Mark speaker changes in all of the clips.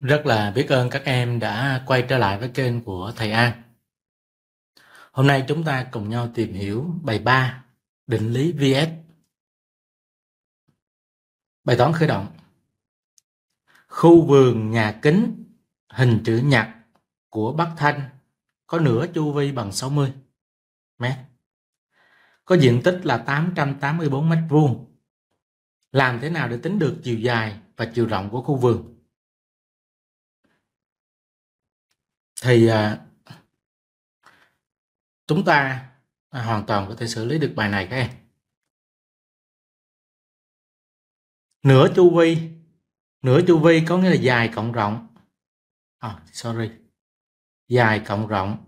Speaker 1: Rất là biết ơn các em đã quay trở lại với kênh của Thầy An. Hôm nay chúng ta cùng nhau tìm hiểu bài 3,
Speaker 2: định lý VS. Bài toán khởi động.
Speaker 1: Khu vườn nhà kính hình chữ nhật của Bắc Thanh có nửa chu vi bằng 60 mét. Có diện tích là 884 mét vuông. Làm thế nào để tính được chiều dài và chiều rộng của khu vườn?
Speaker 2: thì à, chúng ta à, hoàn toàn có thể xử lý được bài này các em nửa chu vi
Speaker 1: nửa chu vi có nghĩa là dài cộng rộng à, sorry dài cộng rộng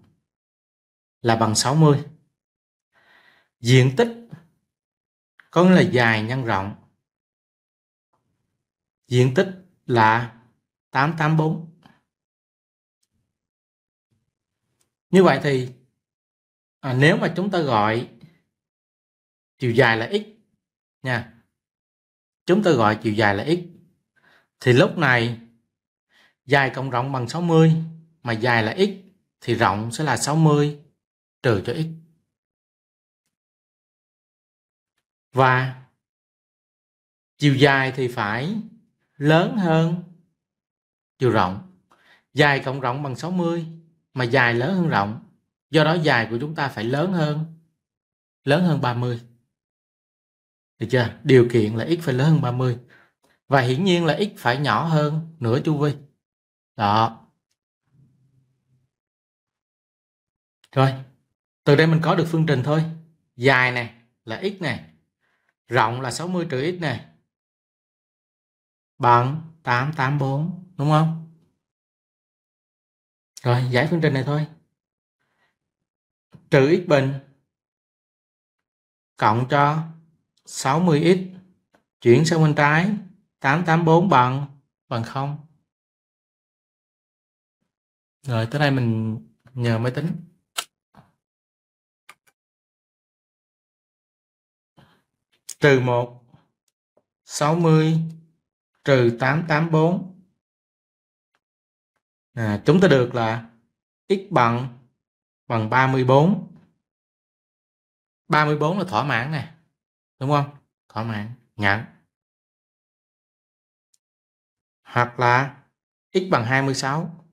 Speaker 1: là bằng 60 diện tích
Speaker 2: có nghĩa là dài nhân rộng diện tích là 884
Speaker 1: như vậy thì à, nếu mà chúng ta gọi chiều dài là x nha chúng ta gọi chiều dài là x thì lúc này dài cộng rộng bằng 60 mà dài là x thì rộng sẽ là 60 trừ cho x và chiều dài thì phải lớn hơn chiều rộng dài cộng rộng bằng 60 mà dài lớn hơn rộng. Do đó dài của chúng ta phải lớn hơn lớn hơn 30. Được chưa? Điều kiện là x phải lớn hơn 30. Và hiển nhiên là x phải nhỏ hơn nửa chu vi. Đó. Rồi. Từ đây mình có được phương trình thôi. Dài này là x này. Rộng là 60 trừ x này. Bằng
Speaker 2: 884, đúng không? Rồi giải phương trình này thôi.
Speaker 1: Trừ x bình cộng cho 60x chuyển sang bên trái 884 bằng bằng 0. Rồi tới đây mình
Speaker 2: nhờ máy tính. Trừ 1 60 trừ 884 à, chúng ta được là x bằng bằng 34 34 là thỏa mãn nè đúng không thỏa mãn nhận
Speaker 1: hoặc là x bằng 26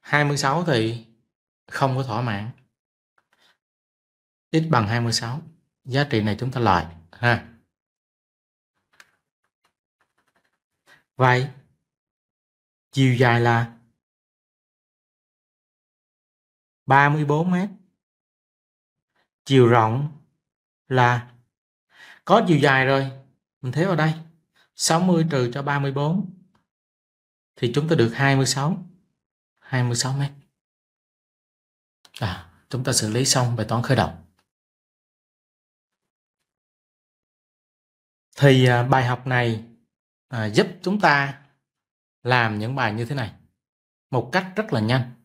Speaker 1: 26 thì không có thỏa mãn x bằng 26 giá trị này
Speaker 2: chúng ta loại ha vậy chiều dài là
Speaker 1: 34 mét. Chiều rộng là có chiều dài rồi. Mình thấy vào đây. 60 trừ cho 34 thì chúng ta được 26 26 mét.
Speaker 2: À, chúng ta xử lý xong bài toán khởi động. Thì à, bài học này à, giúp chúng ta
Speaker 1: làm những bài như thế này một cách rất là nhanh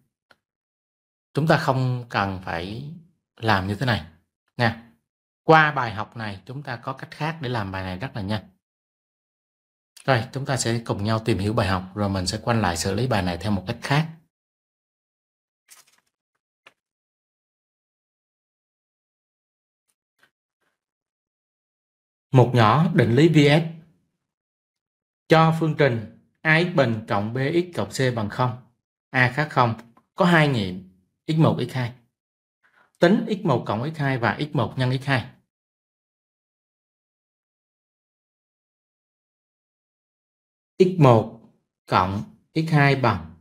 Speaker 1: chúng ta không cần phải làm như thế này nha qua bài học này chúng ta có cách khác để làm bài này rất là nhanh rồi chúng ta sẽ cùng nhau tìm hiểu bài học rồi mình sẽ quay lại xử lý bài này theo một cách khác một nhỏ định lý vs cho phương trình ax bình cộng bx cộng c bằng 0 a khác 0 có hai nghiệm x1 x2 tính x1 cộng x2 và x1 nhân x2 x1 cộng x2 bằng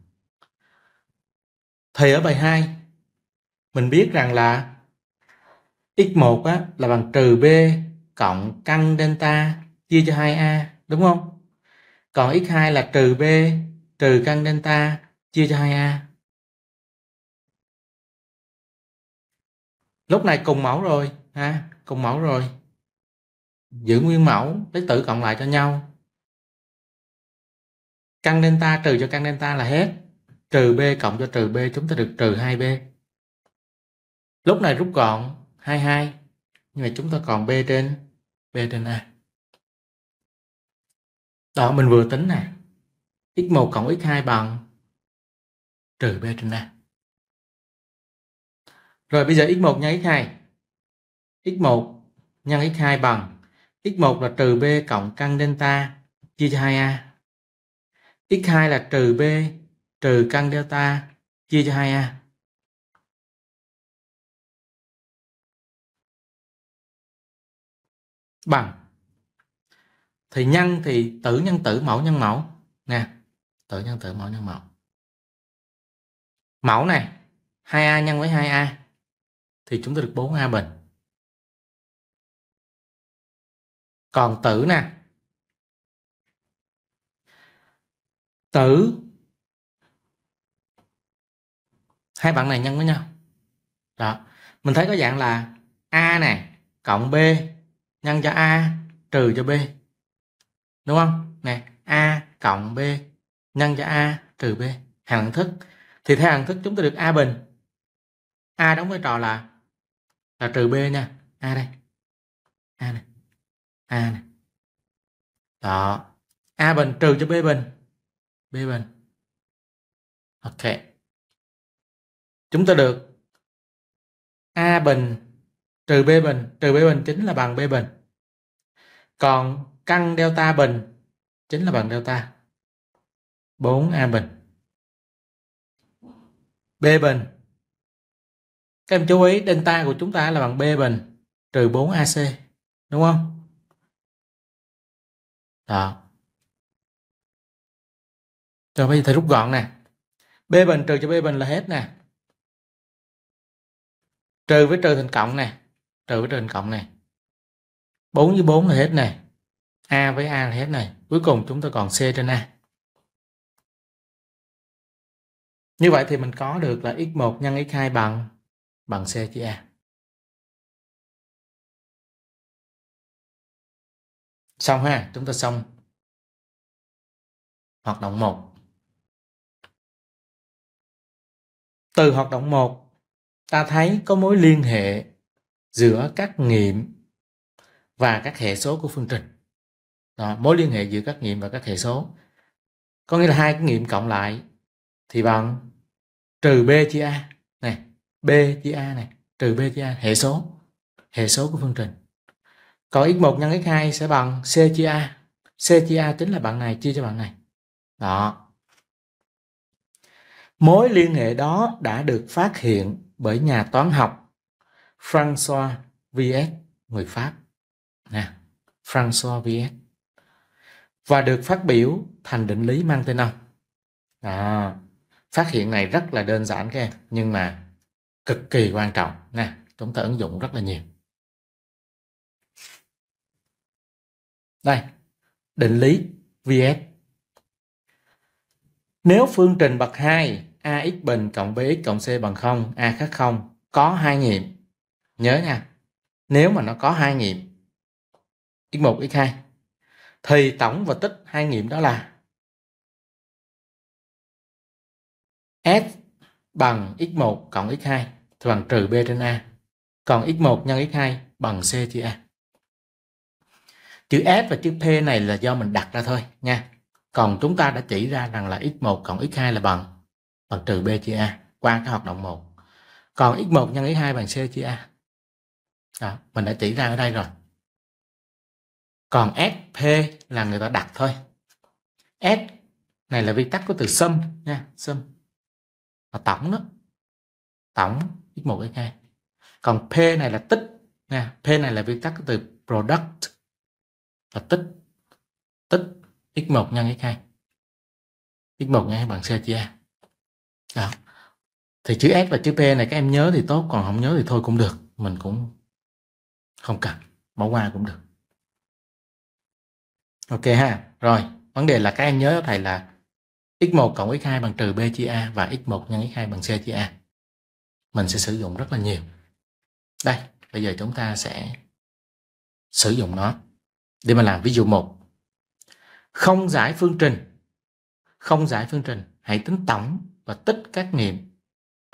Speaker 1: thì ở bài 2 mình biết rằng là x1 á, là bằng trừ b cộng căn delta chia cho 2a đúng không? Còn x2 là trừ b trừ căn delta chia cho 2a
Speaker 2: lúc này cùng mẫu rồi ha cùng mẫu rồi
Speaker 1: giữ nguyên mẫu lấy tử cộng lại cho nhau căn delta trừ cho căn delta là hết trừ b cộng cho trừ b chúng ta được trừ 2b lúc này rút gọn 22 nhưng mà chúng ta còn b
Speaker 2: trên b trên a đó mình vừa tính nè x1 cộng x2 bằng trừ b trên a
Speaker 1: rồi bây giờ x1 nhân x2. x1 nhân x2 bằng x1 là trừ b cộng căn delta chia cho 2a. x2 là trừ b trừ căn delta chia cho 2a. bằng thì nhân thì tử nhân tử mẫu nhân mẫu nè tử nhân tử mẫu nhân mẫu mẫu này
Speaker 2: 2a nhân với 2a thì chúng ta được bốn A bình. Còn tử nè.
Speaker 1: Tử hai bạn này nhân với nhau. Đó. Mình thấy có dạng là A này cộng B nhân cho A trừ cho B. Đúng không? Nè, A cộng B nhân cho A trừ B. hằng thức. Thì theo hằng thức chúng ta được A bình. A đóng vai trò là là trừ b nha a đây a này a này đó a bình trừ cho b bình
Speaker 2: b bình ok chúng ta
Speaker 1: được a bình trừ b bình trừ b bình chính là bằng b bình còn căn delta bình chính là bằng delta
Speaker 2: 4a bình b bình các em chú ý delta của chúng ta là bằng B bình trừ 4AC. Đúng không? Đó. Rồi bây giờ thầy rút gọn nè. B bình trừ cho B bình là hết nè.
Speaker 1: Trừ với trừ thành cộng nè. Trừ với trừ thành cộng nè. 4 với 4 là hết này. A với A là hết này. Cuối cùng chúng ta còn C trên A.
Speaker 2: Như vậy thì mình có được là x1 nhân x2 bằng bằng C chữ A. Xong ha, chúng ta xong hoạt động 1. Từ hoạt động 1,
Speaker 1: ta thấy có mối liên hệ giữa các nghiệm và các hệ số của phương trình. Đó, mối liên hệ giữa các nghiệm và các hệ số. Có nghĩa là hai cái nghiệm cộng lại thì bằng trừ B chia A B chia A này trừ B chia A hệ số hệ số của phương trình còn x1 nhân x2 sẽ bằng C chia A C chia A tính là bạn này chia cho bạn này đó mối liên hệ đó đã được phát hiện bởi nhà toán học François Viet người Pháp nè François Viet và được phát biểu thành định lý mang tên ông à, phát hiện này rất là đơn giản các em nhưng mà cực kỳ quan trọng nè chúng ta ứng dụng rất là nhiều đây định lý VS nếu phương trình bậc 2 AX bình cộng BX cộng C bằng 0 A khác 0 có hai nghiệm nhớ nha nếu mà nó có hai nghiệm x1 x2 thì tổng và tích hai nghiệm đó là
Speaker 2: S bằng x1 cộng
Speaker 1: x2 bằng trừ b trên a. Còn x1 nhân x2 bằng c chia a. Chữ S và chữ P này là do mình đặt ra thôi nha. Còn chúng ta đã chỉ ra rằng là x1 cộng x2 là bằng bằng trừ b chia a qua cái hoạt động 1. Còn x1 nhân x2 bằng c chia a. Đó, mình đã chỉ ra ở đây rồi. Còn S, P là người ta đặt thôi. S này là viết tắt của từ sum nha, sum. Là tổng đó. Tổng x1 x2 còn p này là tích nha p này là viết tắt từ product là tích tích x1 nhân x2 x1 nhân bằng c chia a thì chữ s và chữ p này các em nhớ thì tốt còn không nhớ thì thôi cũng được mình cũng không cần bỏ qua cũng được ok ha rồi vấn đề là các em nhớ thầy là x1 cộng x2 bằng trừ b chia a và x1 nhân x2 bằng c chia a mình sẽ sử dụng rất là nhiều đây bây giờ chúng ta sẽ sử dụng nó để mà làm ví dụ một không giải phương trình không giải phương trình hãy tính tổng và tích các nghiệm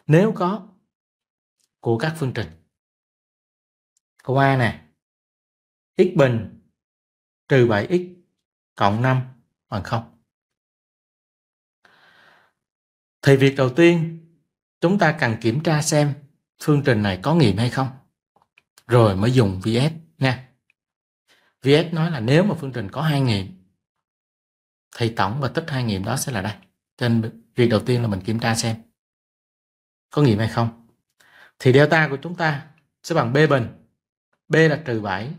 Speaker 1: nếu có
Speaker 2: của các phương trình câu a nè x bình trừ 7x cộng 5 bằng 0
Speaker 1: thì việc đầu tiên chúng ta cần kiểm tra xem phương trình này có nghiệm hay không rồi mới dùng VS nha VS nói là nếu mà phương trình có hai nghiệm thì tổng và tích hai nghiệm đó sẽ là đây cho nên việc đầu tiên là mình kiểm tra xem có nghiệm hay không thì delta của chúng ta sẽ bằng B bình B là trừ 7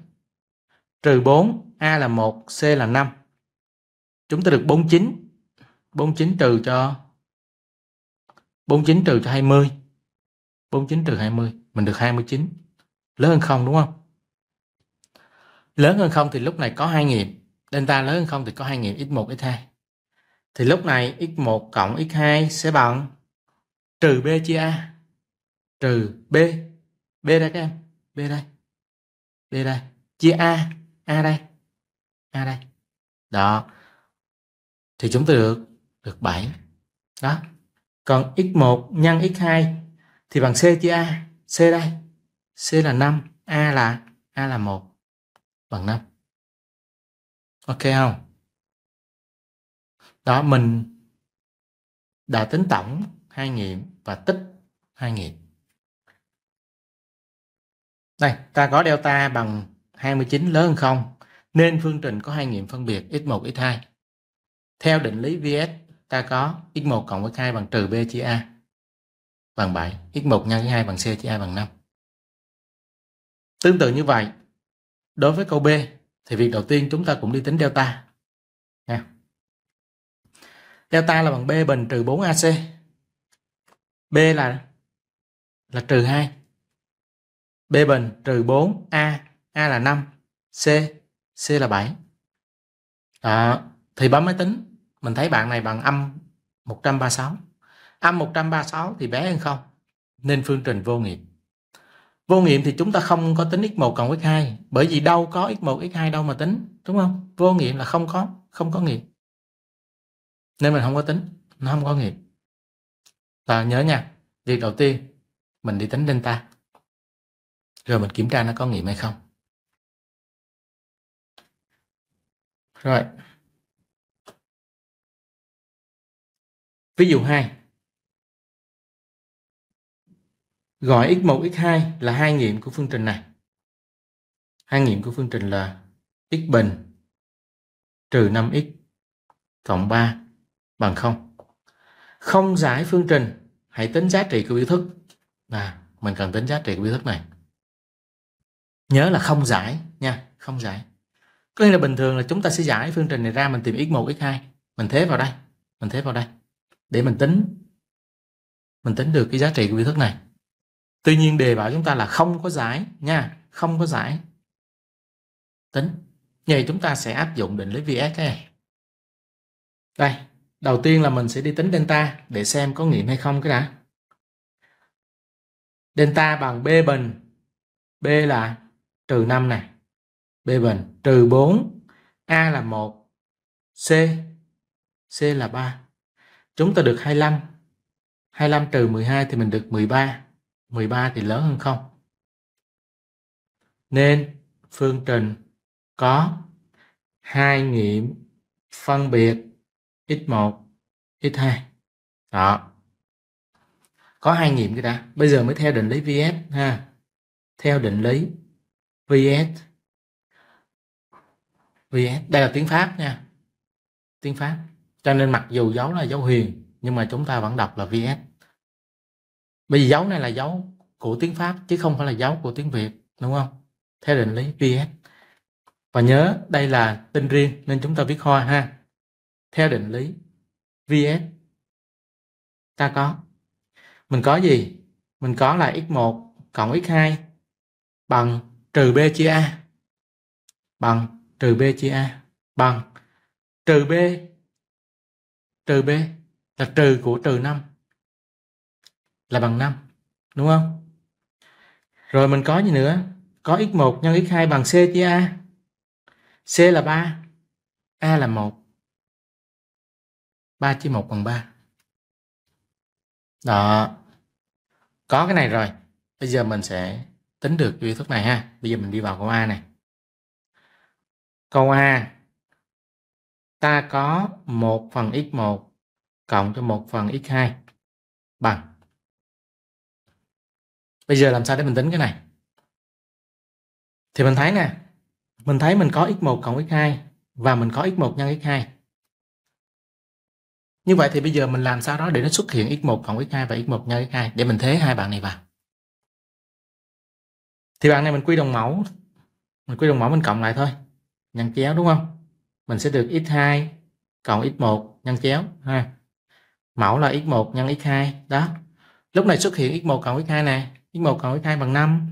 Speaker 1: trừ 4 A là 1 C là 5 chúng ta được 49 49 trừ cho 49 trừ cho 20 49 trừ 20 mình được 29 lớn hơn không đúng không lớn hơn không thì lúc này có hai nghiệm delta lớn hơn không thì có hai nghiệm x1 x2 thì lúc này x1 cộng x2 sẽ bằng trừ b chia a trừ b b đây các em b đây b đây chia
Speaker 2: a a đây a đây
Speaker 1: đó thì chúng ta được được 7 đó còn x1 nhân x2 thì bằng C chia A. C đây. C là 5, A là A là 1
Speaker 2: bằng 5. Ok không? Đó
Speaker 1: mình đã tính tổng hai nghiệm và tích hai nghiệm. Đây, ta có delta bằng 29 lớn hơn 0 nên phương trình có hai nghiệm phân biệt x1 x2. Theo định lý VS ta có x1 cộng với k2 bằng trừ b chia a bằng 7, x1 nhân với 2 bằng c chia a bằng 5. Tương tự như vậy, đối với câu B thì việc đầu tiên chúng ta cũng đi tính delta. Nha. Delta là bằng b bình trừ 4ac. B là là trừ 2. B bình trừ 4 a, a là 5, c c là 7. Đó, thì bấm máy tính mình thấy bạn này bằng âm 136 âm 136 thì bé hơn không nên phương trình vô nghiệm vô nghiệm thì chúng ta không có tính x1 cộng x2 bởi vì đâu có x1 x2 đâu mà tính đúng không vô nghiệm là không có không có nghiệm nên mình không có tính nó không có nghiệm ta nhớ nha việc đầu tiên mình đi tính delta rồi mình kiểm tra nó có nghiệm hay không
Speaker 2: rồi Ví dụ 2.
Speaker 1: Gọi x1, x2 là hai nghiệm của phương trình này. Hai nghiệm của phương trình là x bình trừ 5x cộng 3 bằng 0. Không giải phương trình, hãy tính giá trị của biểu thức. À, mình cần tính giá trị của biểu thức này. Nhớ là không giải nha, không giải. Có nghĩa là bình thường là chúng ta sẽ giải phương trình này ra mình tìm x1, x2. Mình thế vào đây, mình thế vào đây để mình tính mình tính được cái giá trị của biểu thức này tuy nhiên đề bảo chúng ta là không có giải nha không có giải tính vậy chúng ta sẽ áp dụng định lý vs này đây đầu tiên là mình sẽ đi tính delta để xem có nghiệm hay không cái đã delta bằng b bình b là trừ 5 này b bình trừ 4 a là 1 c c là 3 chúng ta được 25 25 trừ 12 thì mình được 13 13 thì lớn hơn không nên phương trình có hai nghiệm phân biệt x1 x2 đó có hai nghiệm cái đã bây giờ mới theo định lý vs ha theo định lý vs vs đây là tiếng pháp nha tiếng pháp cho nên mặc dù dấu là dấu huyền nhưng mà chúng ta vẫn đọc là vs bởi vì dấu này là dấu của tiếng pháp chứ không phải là dấu của tiếng việt đúng không theo định lý vs và nhớ đây là tên riêng nên chúng ta viết hoa ha theo định lý vs ta có mình có gì mình có là x1 cộng x2 bằng trừ b chia a bằng trừ b chia a bằng trừ b trừ b là trừ của trừ 5 là bằng 5 đúng không rồi mình có gì nữa có x1 nhân x2 bằng c chia a c là 3 a là 1 3 chia 1 bằng 3 đó có cái này rồi bây giờ mình sẽ tính được quy thức này ha bây giờ mình đi vào câu A này câu A ta có 1 phần x1
Speaker 2: cộng cho 1 phần x2 bằng.
Speaker 1: Bây giờ làm sao để mình tính cái này? Thì mình thấy nè, mình thấy mình có x1 cộng x2 và mình có x1 nhân x2. Như vậy thì bây giờ mình làm sao đó để nó xuất hiện x1 cộng x2 và x1 nhân x2 để mình thế hai bạn này vào. Thì bạn này mình quy đồng mẫu, mình quy đồng mẫu mình cộng lại thôi, nhân chéo đúng không? mình sẽ được x2 cộng x1 nhân chéo ha mẫu là x1 nhân x2 đó lúc này xuất hiện x1 cộng x2 nè x1 cộng x2 bằng 5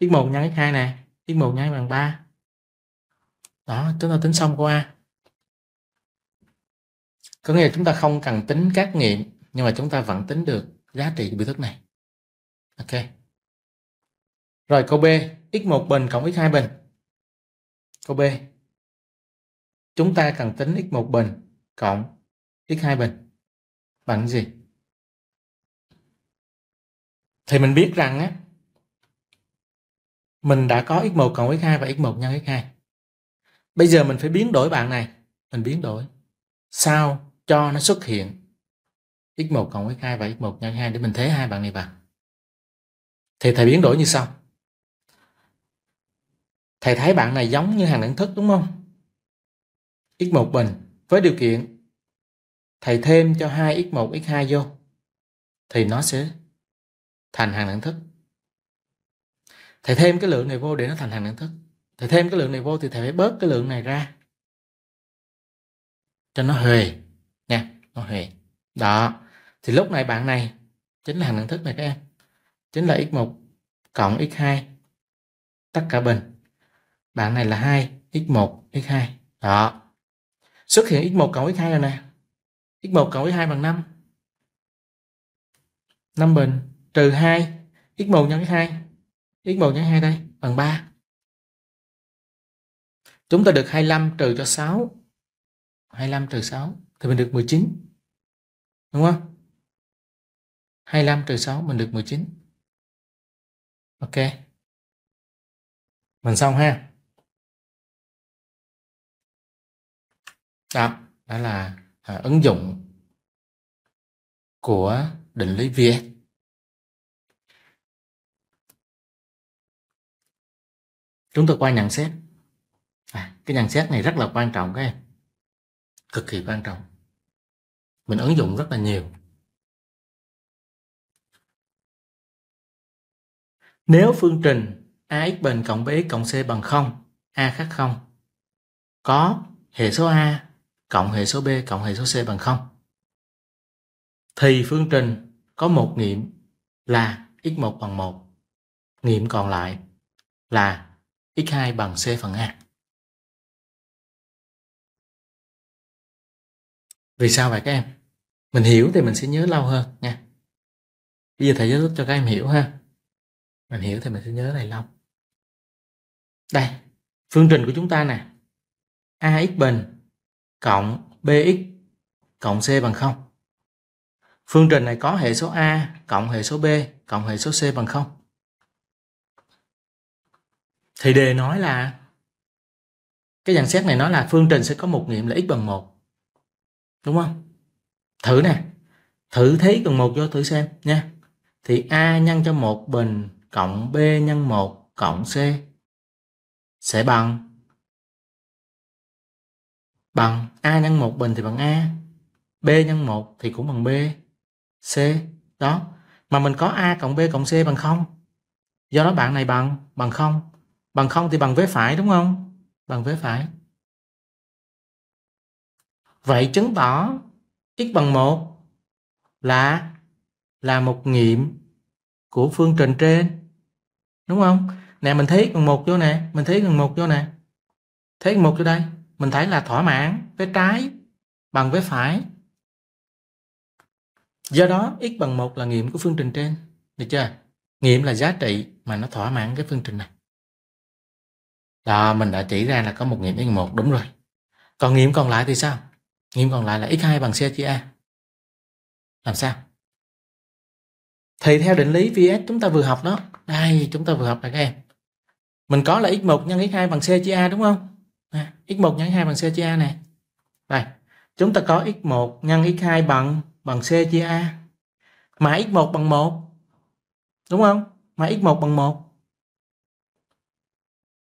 Speaker 1: x1 nhân x2 nè x1 nhân bằng 3 đó chúng ta tính xong qua. có nghĩa là chúng ta không cần tính các nghiệm nhưng mà chúng ta vẫn tính được giá trị của biểu thức này ok rồi câu B x1 bình cộng x2 bình
Speaker 2: câu B Chúng ta cần tính x1 bình cộng x2 bình bằng gì? Thì
Speaker 1: mình biết rằng á, mình đã có x1 cộng x2 và x1 nhân x2. Bây giờ mình phải biến đổi bạn này. Mình biến đổi. Sao cho nó xuất hiện x1 cộng x2 và x1 nhân x2 để mình thế hai bạn này vào. Thì thầy biến đổi như sau. Thầy thấy bạn này giống như hàng đẳng thức đúng không? x1 bình với điều kiện thầy thêm cho 2x1, x2 vô thì nó sẽ thành hàng đẳng thức. Thầy thêm cái lượng này vô để nó thành hàng đẳng thức. Thầy thêm cái lượng này vô thì thầy phải bớt cái lượng này ra cho nó huề nha, nó huề. Đó. Thì lúc này bạn này chính là hàng đẳng thức này các em. Chính là x1 cộng x2 tất cả bình. Bạn này là 2 x1 x2. Đó xuất hiện x1 cộng x2 rồi nè x1 cộng x2 bằng 5 5 bình trừ 2 x1 nhân x2 x1 nhân x2 đây bằng 3 chúng ta được 25 trừ cho 6 25 trừ 6 thì mình được 19 đúng không 25 trừ 6 mình được 19
Speaker 2: ok mình xong ha đó, đó là à, ứng dụng của định lý Viet chúng tôi qua nhận xét à, cái nhận xét này rất là quan trọng các em cực kỳ quan trọng mình ứng dụng rất là nhiều
Speaker 1: nếu phương trình ax bình cộng bx cộng c bằng 0 a khác 0 có hệ số a cộng hệ số b cộng hệ số c bằng 0 thì phương trình có một nghiệm là x1 bằng 1 nghiệm còn lại là x2 bằng c phần a
Speaker 2: vì sao vậy các em mình hiểu thì mình sẽ nhớ lâu hơn nha bây giờ thầy giải thích cho các em hiểu ha mình hiểu thì mình sẽ nhớ này lâu đây phương
Speaker 1: trình của chúng ta nè ax bình cộng bx cộng c bằng 0. Phương trình này có hệ số a cộng hệ số b cộng hệ số c bằng 0. Thì đề nói là cái dàn xét này nói là phương trình sẽ có một nghiệm là x bằng 1. Đúng không? Thử nè. Thử thấy cần một vô thử xem nha. Thì a nhân cho 1 bình cộng b nhân 1 cộng c sẽ bằng bằng A nhân 1 bình thì bằng A B nhân 1 thì cũng bằng B C đó mà mình có A cộng B cộng C bằng 0 do đó bạn này bằng bằng 0 bằng 0 thì bằng vế phải đúng không bằng vế phải vậy chứng tỏ x bằng 1 là là một nghiệm của phương trình trên đúng không nè mình thấy x bằng 1 vô nè mình thấy x bằng 1 vô nè thấy x bằng 1 vô đây mình thấy là thỏa mãn với trái bằng với phải do đó x bằng một là nghiệm của phương trình trên được chưa nghiệm là giá trị mà nó thỏa mãn cái phương trình này đó mình đã chỉ ra là có một nghiệm x một đúng rồi còn nghiệm còn lại thì sao nghiệm còn lại là x2 bằng c chia a làm sao thì theo định lý vs chúng ta vừa học đó đây chúng ta vừa học này các em mình có là x1 nhân x2 bằng c chia a đúng không x1 nhân x2 bằng c chia a này đây chúng ta có x1 nhân x2 bằng bằng c chia a mà x1 bằng 1 đúng không mà x1 bằng 1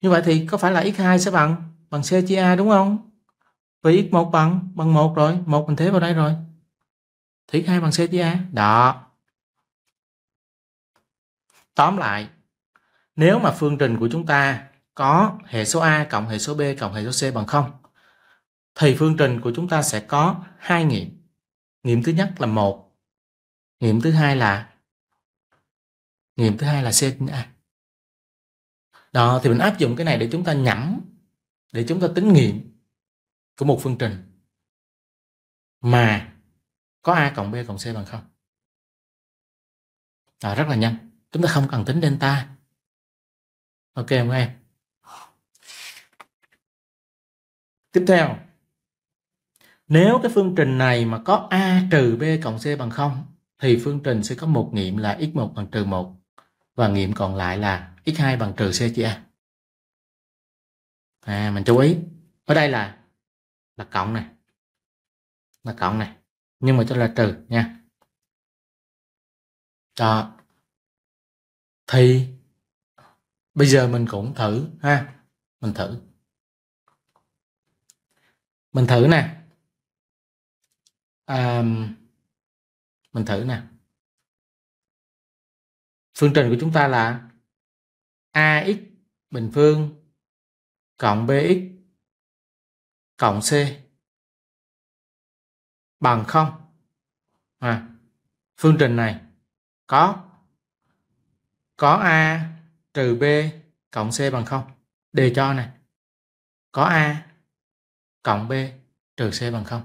Speaker 1: như vậy thì có phải là x2 sẽ bằng bằng c chia a đúng không vì x1 bằng bằng 1 rồi 1 mình thế vào đây rồi thì x2 bằng c chia a đó tóm lại nếu mà phương trình của chúng ta có hệ số A cộng hệ số B cộng hệ số C bằng 0 thì phương trình của chúng ta sẽ có hai nghiệm. Nghiệm thứ nhất là một nghiệm thứ hai là
Speaker 2: nghiệm thứ hai là C A. Đó thì mình áp dụng cái này để chúng ta nhẩm để chúng ta tính nghiệm của một phương trình mà có A cộng B cộng C bằng 0. Đó, rất là nhanh.
Speaker 1: Chúng ta không cần tính delta. Ok không em? Tiếp theo, nếu cái phương trình này mà có A trừ B cộng C bằng 0 thì phương trình sẽ có một nghiệm là x1 bằng trừ 1 và nghiệm còn lại là x2 bằng trừ C chia A.
Speaker 2: À, mình chú ý. Ở đây là là cộng này. Là cộng này. Nhưng mà cho là trừ nha. Đó. Thì bây giờ mình cũng thử ha. Mình thử mình thử nè à, mình thử nè phương trình của chúng ta là ax bình phương cộng bx cộng c bằng
Speaker 1: không à, phương trình này có có a trừ b cộng c bằng không đề cho này
Speaker 2: có a cộng b trừ c bằng 0.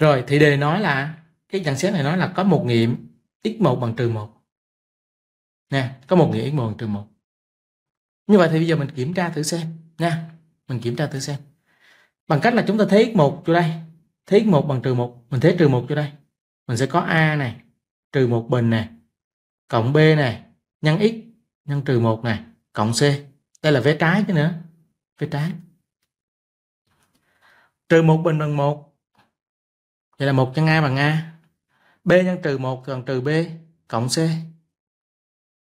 Speaker 1: Rồi thì đề nói là cái dạng xét này nói là có một nghiệm x1 bằng trừ 1. Nè, có một nghiệm x1 bằng trừ 1. Như vậy thì bây giờ mình kiểm tra thử xem nha. Mình kiểm tra thử xem. Bằng cách là chúng ta thấy x1 vô đây. Thấy x1 bằng trừ 1. Mình thấy trừ 1 vô đây. Mình sẽ có A này, trừ 1 bình này, cộng B này, nhân x, nhân trừ 1 này, cộng C. Đây là vế trái chứ nữa. Vế trái trừ một bình bằng một vậy là một nhân a bằng a b nhân trừ một bằng trừ b cộng c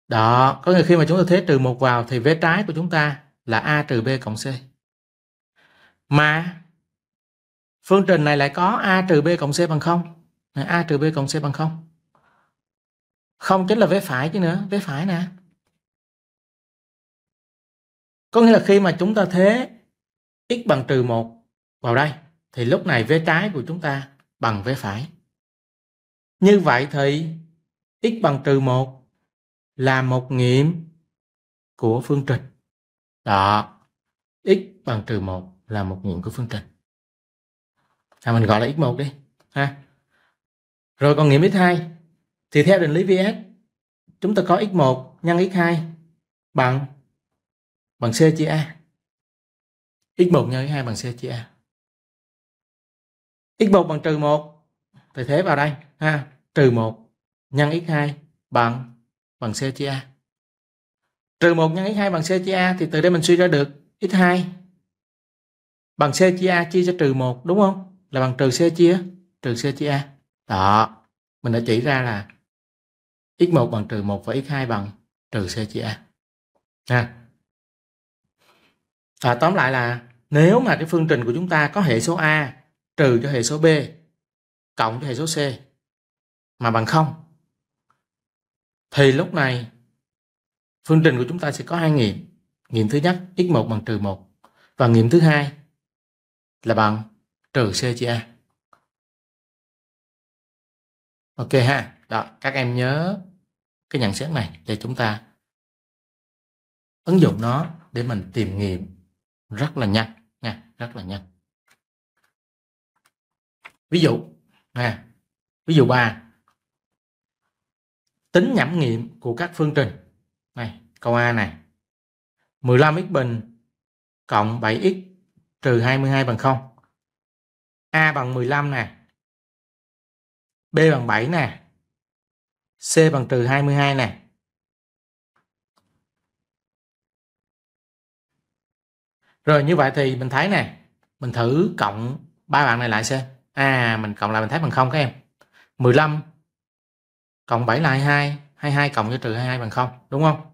Speaker 1: đó có nghĩa khi mà chúng ta thế trừ một vào thì vế trái của chúng ta là a trừ b cộng c mà phương trình này lại có a trừ b cộng c bằng không a trừ b cộng c bằng không không chính là vế phải chứ nữa vế phải nè có nghĩa là khi mà chúng ta thế x bằng trừ một vào đây thì lúc này vế trái của chúng ta bằng vế phải. Như vậy thì x bằng trừ 1 là một nghiệm của phương trình. Đó, x bằng trừ 1 là một nghiệm của phương trình. À, mình gọi là x1 đi. ha Rồi còn nghiệm x2 thì theo định lý VS chúng ta có x1 nhân x2 bằng
Speaker 2: bằng c chia a. x1 nhân x2 bằng c chia a
Speaker 1: x1 bằng trừ 1 thì thế vào đây ha trừ 1 nhân x2 bằng bằng C chia A trừ 1 nhân x2 bằng C chia A thì từ đây mình suy ra được x2 bằng C chia A chia cho trừ 1 đúng không là bằng trừ C chia trừ C chia A đó mình đã chỉ ra là x1 bằng trừ 1 và x2 bằng trừ C chia A ha à, tóm lại là nếu mà cái phương trình của chúng ta có hệ số A trừ cho hệ số B cộng cho hệ số C mà bằng không thì lúc này phương trình của chúng ta sẽ có hai nghiệm nghiệm thứ nhất x1 bằng trừ 1 và nghiệm thứ hai là bằng trừ C chia
Speaker 2: A ok ha đó các em nhớ cái nhận xét này để chúng ta ứng dụng nó để mình tìm nghiệm rất là nhanh nha rất là nhanh
Speaker 1: ví dụ nè ví dụ ba tính nhẩm nghiệm của các phương trình này câu A này 15x bình cộng 7x trừ 22 bằng 0 A bằng 15 nè B bằng 7 nè C bằng trừ 22 nè Rồi như vậy thì mình thấy nè, mình thử cộng ba bạn này lại xem à mình cộng lại mình thấy bằng không các em 15 cộng 7 là 22 22 cộng cho trừ 22 bằng 0 đúng không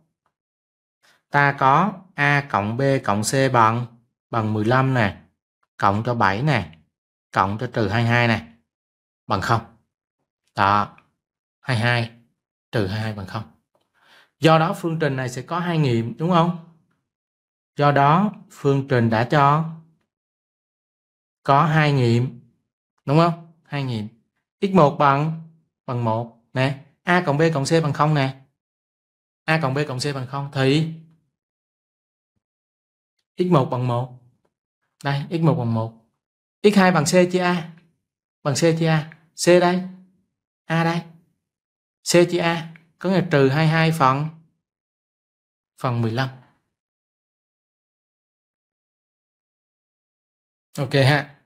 Speaker 1: ta có A cộng B cộng C bằng bằng 15 nè cộng cho 7 nè cộng cho trừ 22 nè bằng 0 đó 22 trừ 22 bằng 0 do đó phương trình này sẽ có hai nghiệm đúng không do đó phương trình đã cho có hai nghiệm đúng không 2000 x1 bằng bằng 1 nè a cộng b cộng c bằng 0 nè a cộng b cộng c bằng 0 thì x1 bằng 1 đây x1 bằng 1 x2 bằng c chia a bằng c chia a c đây a đây c chia a có nghĩa trừ 22 phần phần 15
Speaker 2: ok ha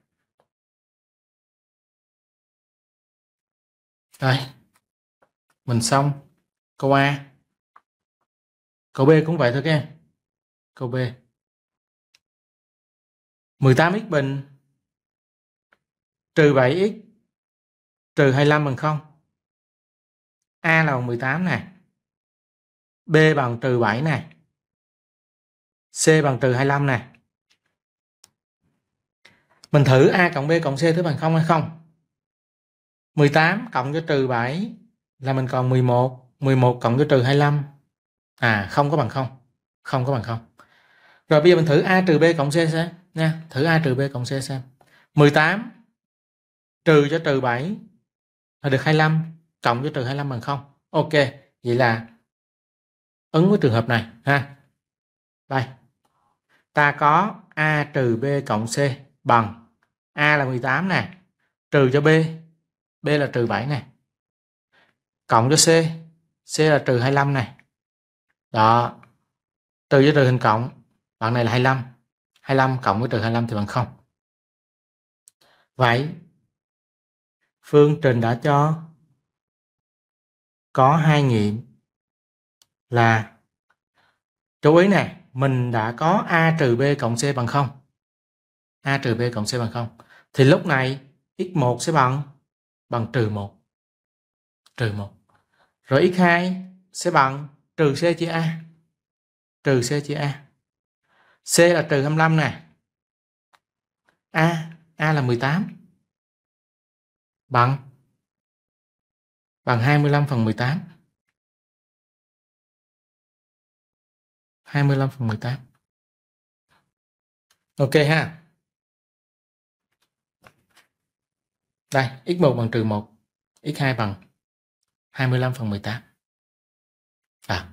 Speaker 2: đây mình xong câu A câu B cũng vậy thôi các em câu B 18x bình trừ 7x trừ 25 bằng 0 A là bằng
Speaker 1: 18 này B bằng trừ 7 này C bằng trừ 25 này mình thử A cộng B cộng C thứ bằng 0 hay không 18 cộng cho trừ 7 là mình còn 11. 11 cộng cho trừ 25. À, không có bằng không. Không có bằng không. Rồi bây giờ mình thử A trừ B cộng C xem. Nha, thử A trừ B cộng C xem. 18 trừ cho trừ 7 là được 25. Cộng cho trừ 25 bằng không. Ok, vậy là ứng với trường hợp này. ha Đây. Ta có A trừ B cộng C bằng A là 18 nè. Trừ cho B B là trừ 7 này cộng cho C C là trừ 25 này đó trừ với trừ hình cộng bạn này là 25 25 cộng với trừ 25 thì bằng 0 vậy
Speaker 2: phương trình đã cho có
Speaker 1: hai nghiệm là chú ý này mình đã có a trừ b cộng c bằng 0 a trừ b cộng c bằng 0 thì lúc này x1 sẽ bằng bằng trừ 1. Trừ 1. Rồi x2 sẽ bằng trừ C chia A. Trừ C chia A. C là trừ 25 nè. A, A là 18.
Speaker 2: Bằng bằng 25 phần 18. 25 phần 18. Ok ha. Đây, x1 bằng trừ 1, x2 bằng 25 phần 18. À.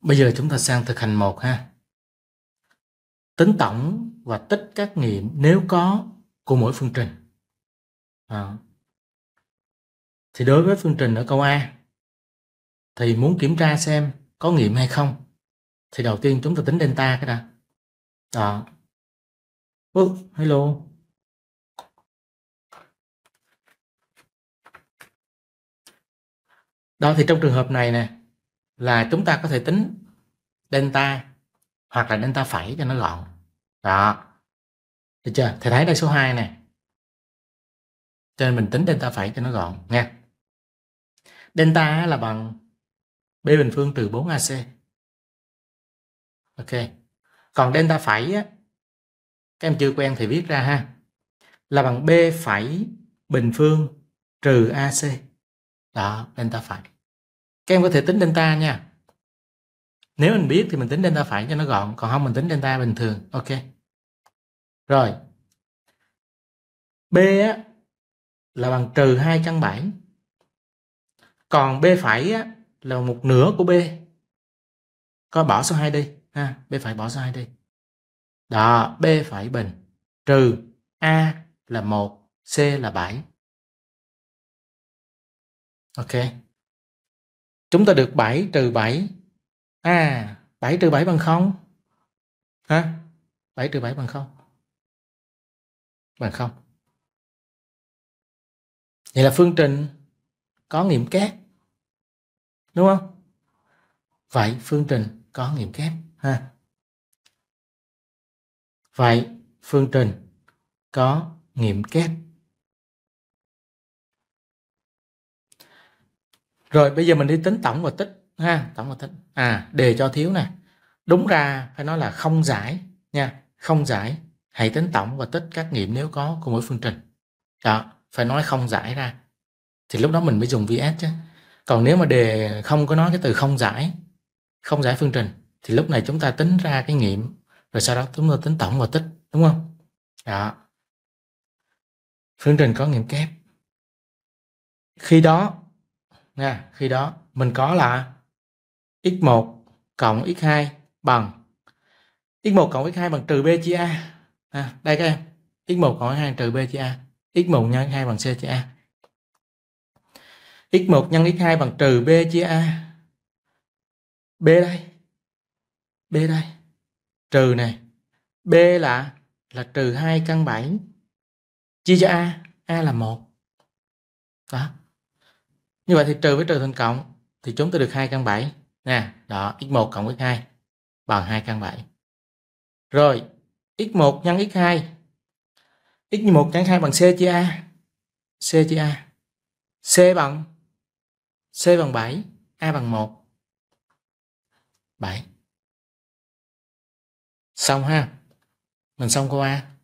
Speaker 2: Bây giờ chúng ta sang thực hành 1 ha. Tính tổng và tích các nghiệm
Speaker 1: nếu có của mỗi phương trình. À. Thì đối với phương trình ở câu A thì muốn kiểm tra xem có nghiệm hay không
Speaker 2: thì đầu tiên chúng ta tính delta cái đã đó oh, hello
Speaker 1: đó thì trong trường hợp này nè là chúng ta có thể tính delta hoặc là delta phẩy cho nó gọn đó được chưa thầy thấy đây số 2 nè cho nên mình tính delta phẩy cho nó gọn nha delta là bằng b bình phương trừ 4ac ok còn delta phẩy á các em chưa quen thì viết ra ha là bằng b phẩy bình phương trừ ac đó delta phẩy các em có thể tính delta nha nếu mình biết thì mình tính delta phẩy cho nó gọn còn không mình tính delta bình thường ok rồi b á, là bằng trừ hai căn bản còn b phẩy á, là một nửa của b coi bỏ số 2 đi ha b phải bỏ sai đi đó b phải bình
Speaker 2: trừ a là 1, c là 7 ok chúng ta được 7 trừ 7 à 7 trừ 7 bằng 0 ha 7 trừ 7 bằng 0 bằng 0 vậy là phương trình có nghiệm kép đúng không vậy phương trình có nghiệm kép ha vậy phương trình
Speaker 1: có nghiệm kép rồi bây giờ mình đi tính tổng và tích ha tổng và tích à đề cho thiếu nè đúng ra phải nói là không giải nha không giải hãy tính tổng và tích các nghiệm nếu có của mỗi phương trình đó phải nói không giải ra thì lúc đó mình mới dùng vs chứ còn nếu mà đề không có nói cái từ không giải không giải phương trình thì lúc này chúng ta tính ra cái nghiệm rồi sau đó chúng ta tính tổng và tích đúng không đó phương trình có nghiệm kép khi đó nha khi đó mình có là x1 cộng x2 bằng x1 cộng x2 bằng trừ b chia a à, đây các em x1 cộng x2 trừ b chia a x1 nhân x2 bằng c chia a x1 nhân x2 bằng trừ b chia a b đây B đây. Trừ này. B là là trừ 2 căn 7. Chia cho A. A là 1. Đó. Như vậy thì trừ với trừ thành cộng thì chúng ta được 2 căn 7. Nè, đó, x1 cộng x2 bằng 2 căn 7. Rồi, x1 nhân x2. x1 nhân 2 bằng c chia a. c chia a. c bằng c bằng 7, a bằng 1. 7
Speaker 2: xong ha mình xong câu a